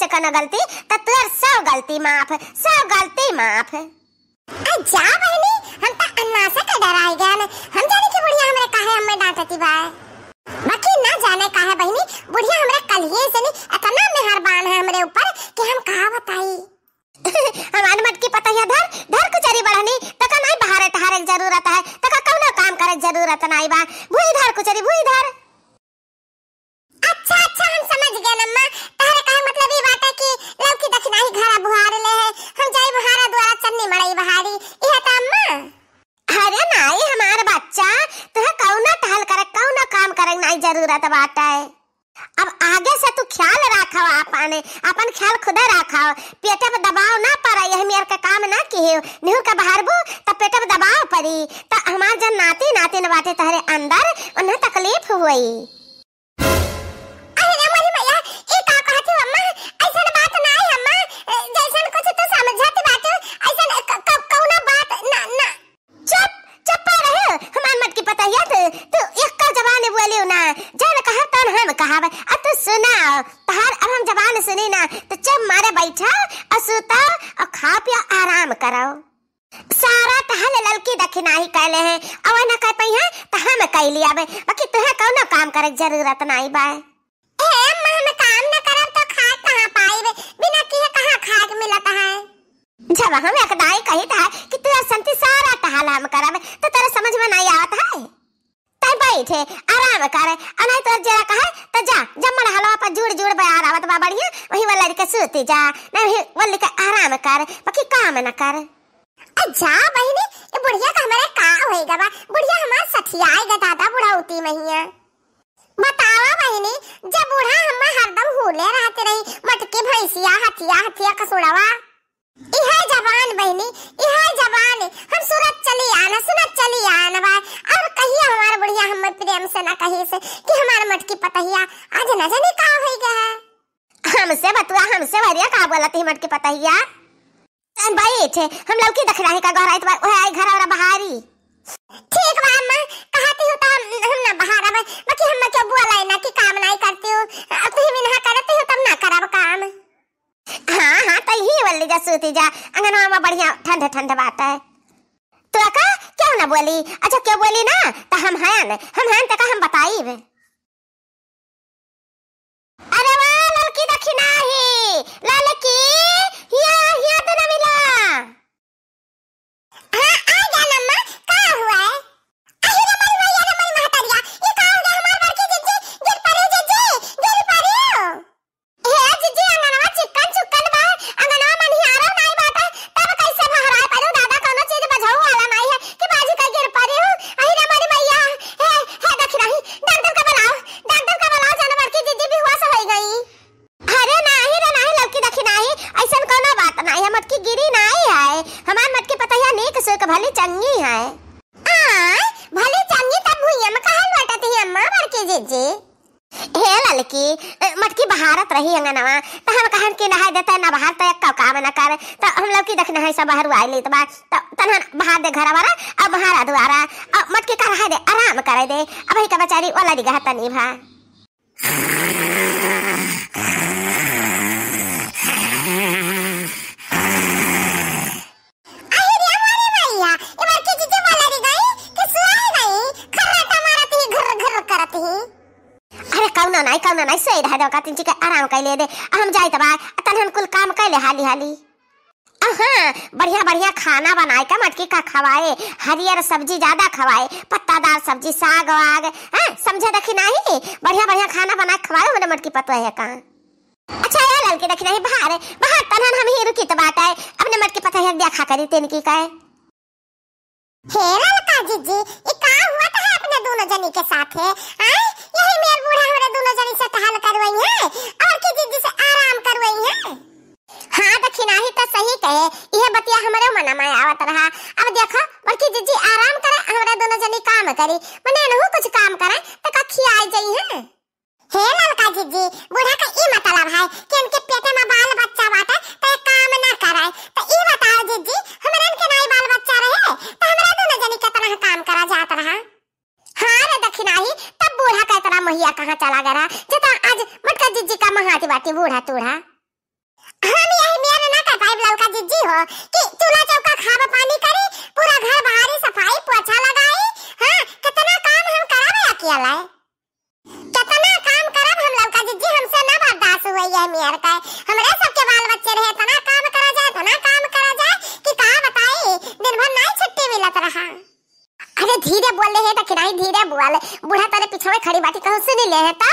से कना गलती तो तुअर सब गलती माफ सब गलती माफ आ जा बहनी हम तो अन्ना से के डरा डराई गन हम जाने के बुढ़िया हमरे कहे काहे हमें डांटती बा बाकी ना जाने कहे बहनी बुढ़िया हमरे कलिए से नहीं इतना मेहरबान है हमरे ऊपर कि हम कहा बताई हम हमार की पता है धर धर कुचरी बढ़नी तका नहीं बाहर टहरे जरूरत है तका कौनो काम करे जरूरत नहीं बा भूई धर कुचरी भूई धर काम करना ही जरूरत बाटा है अब आगे से तू ख्याल रखो आपने अपन ख्याल खुद रखो पेट में दबाव ना पड़ा यह मेरे का काम ना किए नेहू का बाहर बो तो पेट में दबाव पड़ी तो हमारे जन नाती नाती नातिन बाटे तहरे अंदर उन्हें तकलीफ हुई बैठा असूता और खा पिया आराम करो सारा तहल ललकी दखिना ही कहले हैं अब न कह पई है त हम कह लिया बे बाकी तुहे कोनो काम करे जरूरत नहीं बा ए मन काम न करब तो खा कहां पाई बे बिना किए कहां खाक मिलत है जब हम एकदाई कहित है कि तू असंति सारा तहल हम करब तो तेरा समझ में नहीं आवत है बैठे आराम कर और नहीं तो जरा कहे तो जा जब मन हलवा पर जुड़ जुड़ बया आवत बा बढ़िया वही वाला के सूती जा नहीं वही वाली के आराम कर बाकी काम ना कर अच्छा बहनी ये बुढ़िया का हमारे का होएगा बा बुढ़िया हमार आएगा दादा उती महिया बतावा बहनी जब बूढ़ा हम हरदम होले रहते रही मटके भैंसिया हथिया हथिया कसोड़ावा इहा जवान बहनी इहा जवान हम सूरत चली आना सुनत चली आना बा और कहिया हमार बुढ़िया हम प्रेम से ना कही से कि हमार मटकी पतहिया आज न जाने का हो गया है हमसे बतुआ हमसे भरिया का बोलती मटकी पतहिया भाई छे हम लौकी देख रहे का गहरा इतबार ओहे आई घर और बहारी ठीक बा अम्मा कहती हो तो हम हम ना बहारा बाकी हम के बुआ लाइन की काम नहीं करती जा सूती जा अंगनवा में बढ़िया ठंड ठंड बात है तो का क्यों ना बोली अच्छा क्यों बोली ना तो हम हैं हम हैं तो का हम बताईब अरे वाह लड़की दखी नाही नहीं है हां भले जानिए तब भुइया में कहां बाटा थे अम्मा मार के जेजे हे ललकी मटकी बहारत रही अंगनवा त हम कहन के नहाय देता ना बाहर त एक का काम ना कर त हम लोग की देखना है सब बहार आइ त बा त तन बाहर दे घर वाला अब बाहर आ द्वारा अब मटकी कर दे आराम करे दे अब ही का बेचारी वाला दिगा तनी भा कौनो नाही कौनो नाही सोई रह दो का तिन चिका आराम कर ले दे हम जाई तबा तो तन हम कुल काम कर ले हाली हाली हाँ बढ़िया बढ़िया खाना बनाए का मटकी का खवाए हरियर सब्जी ज्यादा खवाए पत्तादार सब्जी साग वाग हाँ समझे देखी नहीं बढ़िया बढ़िया खाना बना खवाए मैंने मटकी पतवा है कहाँ अच्छा यार लड़के देखी नहीं बाहर बाहर तनहन हम ही रुकी तो बात है अपने मटकी पतवा है दिया खा करी तेन की का है हेरा लता जी जी ये काम हुआ तो है अपने दोनों जनी के साथ है हाँ, दोनों जनी से टहल करवई है और के जिद से आराम करवई है हां त खिनाही त तो सही कहे इहे बतिया हमरे मन में आवत रहा अब देखो बड़की जिजी आराम करे हमरा दोनों जनी काम करी मने नहु कुछ काम करे त तो का खियाई जई है हे लड़का जिजी बूढ़ा का ई मतलब है कि इनके पेट में बाल भैया कहाँ चला गया जता आज मटका जिज्जी का महाती बाटी बूढ़ा टूढ़ा हम यही मेरे ना कर पाइब लड़का जिज्जी हो कि चूल्हा चौका खाब पानी करी पूरा घर बाहरी सफाई पोछा लगा मिले है का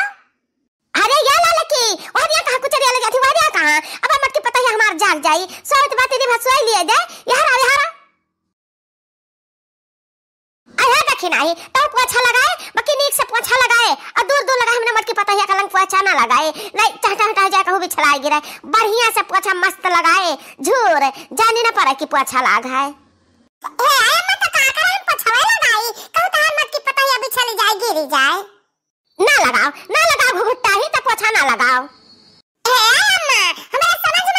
अरे या लाला की और या कहा कुछ रियल जाती वारिया कहा अब मत की पता है हमार जाग जाई तो बात रे भसुआ लिए दे यार आ यार अरे देखिन नहीं तो पोछा लगाए बाकी नीक से पोछा लगाए और दूर दूर लगाए हमने मत के पता है कलंक पोछा ना लगाए नहीं चटा हटा जाए कहू भी छलाई गिरे बढ़िया से पोछा मस्त लगाए झूर जानी ना पड़े की पोछा लगा है ए मत का करे पोछा लगाई कहू तो मत के पता है अभी चली जाए गिरी जाए ना लगाओ ना लगाओ घुघुट्टा ही तो पोछा ना लगाओ हमारा समझ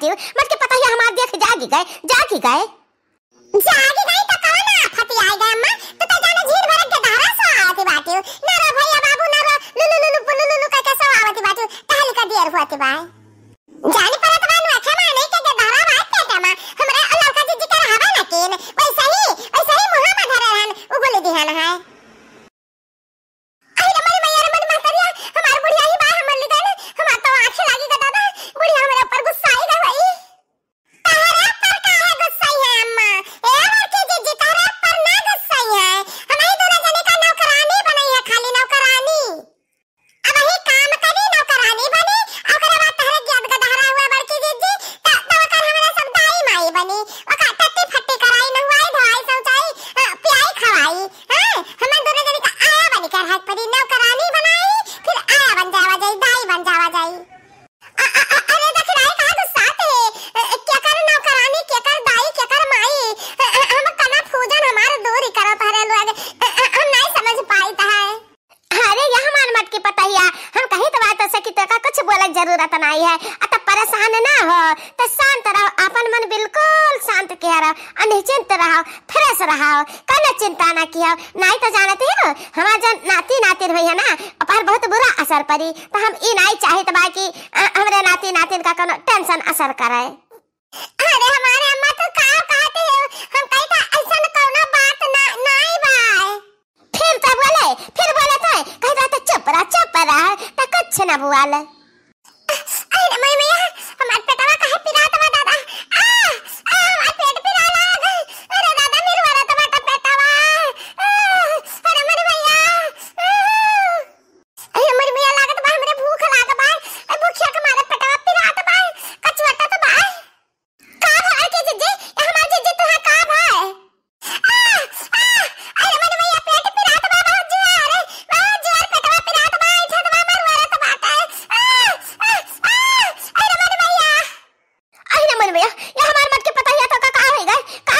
जाती हूँ बस के पता ही हमारे देख जागी गए जागी गए जागी गए तो कौन आफत आई गए अम्मा तो तो जाने झीर भर के धारा सो आती बाटी हूँ ना रो भैया बाबू ना रो लुलु लुलु पुलु लुलु करके सो आवती बाटी हूँ टहल का देर होती बाय जाने funny जानत है ना हमार जन नाती नातिन होई है ना अपार बहुत बुरा असर पड़ी तो हम ई नहीं चाहत तो बा कि हमरे नाती नातिन का कोनो टेंशन असर करे अरे हमारे अम्मा तो का कहते हो हम कई का तो ऐसा कोनो बात ना नहीं बा फिर तो बोले फिर बोले तो कहता तो, तो चुप रह चुप रह तो कुछ ना बोले भैया ये हमारे मत के पता ही था तो का का है गए का